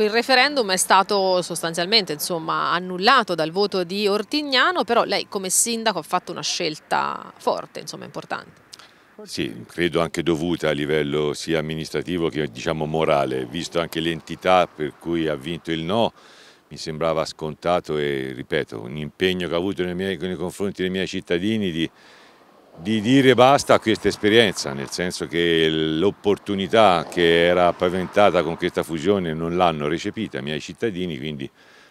Ecco, il referendum è stato sostanzialmente insomma, annullato dal voto di Ortignano, però lei come sindaco ha fatto una scelta forte, insomma, importante. Sì, credo anche dovuta a livello sia amministrativo che diciamo, morale, visto anche l'entità per cui ha vinto il no, mi sembrava scontato e ripeto, un impegno che ha avuto nei, miei, nei confronti dei miei cittadini di di dire basta a questa esperienza, nel senso che l'opportunità che era paventata con questa fusione non l'hanno recepita i miei cittadini, quindi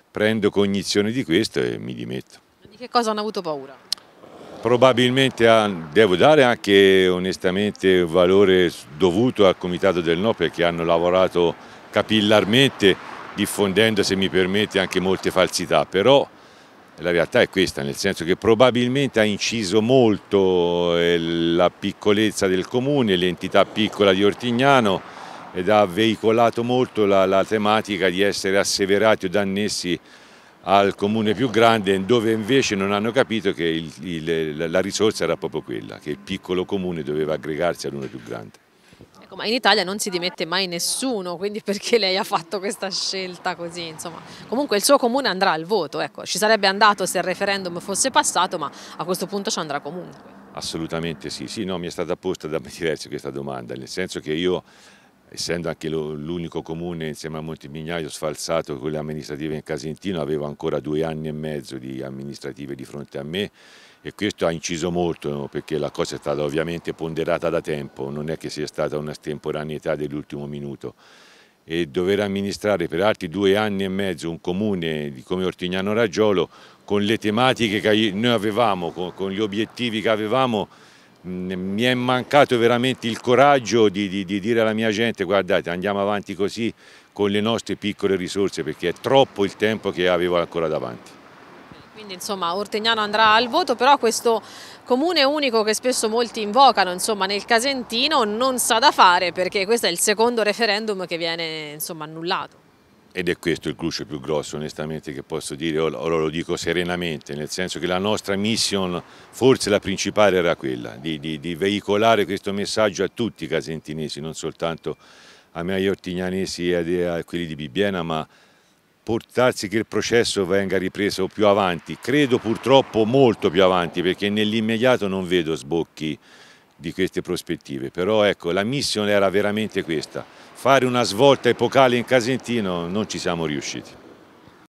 prendo cognizione di questo e mi dimetto. Di che cosa hanno avuto paura? Probabilmente a, devo dare anche onestamente valore dovuto al Comitato del No perché hanno lavorato capillarmente diffondendo, se mi permette, anche molte falsità, però la realtà è questa, nel senso che probabilmente ha inciso molto eh, la piccolezza del comune, l'entità piccola di Ortignano ed ha veicolato molto la, la tematica di essere asseverati o dannessi al comune più grande dove invece non hanno capito che il, il, la risorsa era proprio quella, che il piccolo comune doveva aggregarsi ad uno più grande. Ecco, ma in Italia non si dimette mai nessuno, quindi perché lei ha fatto questa scelta così? Insomma. Comunque il suo comune andrà al voto, ecco. ci sarebbe andato se il referendum fosse passato, ma a questo punto ci andrà comunque. Assolutamente sì, sì no, mi è stata posta da diversi questa domanda, nel senso che io essendo anche l'unico comune insieme a Montemignaio sfalsato con le amministrative in Casentino, avevo ancora due anni e mezzo di amministrative di fronte a me e questo ha inciso molto perché la cosa è stata ovviamente ponderata da tempo, non è che sia stata una un'estemporaneità dell'ultimo minuto e dover amministrare per altri due anni e mezzo un comune come Ortignano Raggiolo con le tematiche che noi avevamo, con gli obiettivi che avevamo Mm, mi è mancato veramente il coraggio di, di, di, dire alla mia gente guardate andiamo avanti così con le nostre piccole risorse perché è troppo il tempo che avevo ancora davanti. Quindi insomma Ortegnano andrà al voto però questo comune unico che spesso molti invocano insomma nel Casentino non sa da fare perché questo è il secondo referendum che viene insomma annullato ed è questo il cruce più grosso onestamente che posso dire, ora lo dico serenamente, nel senso che la nostra mission, forse la principale era quella, di, di, di veicolare questo messaggio a tutti i casentinesi, non soltanto a me, agli ortignanesi e a, a quelli di Bibbiena, ma portarsi che il processo venga ripreso più avanti, credo purtroppo molto più avanti, perché nell'immediato non vedo sbocchi di queste prospettive, però ecco la mission era veramente questa, fare una svolta epocale in Casentino non ci siamo riusciti.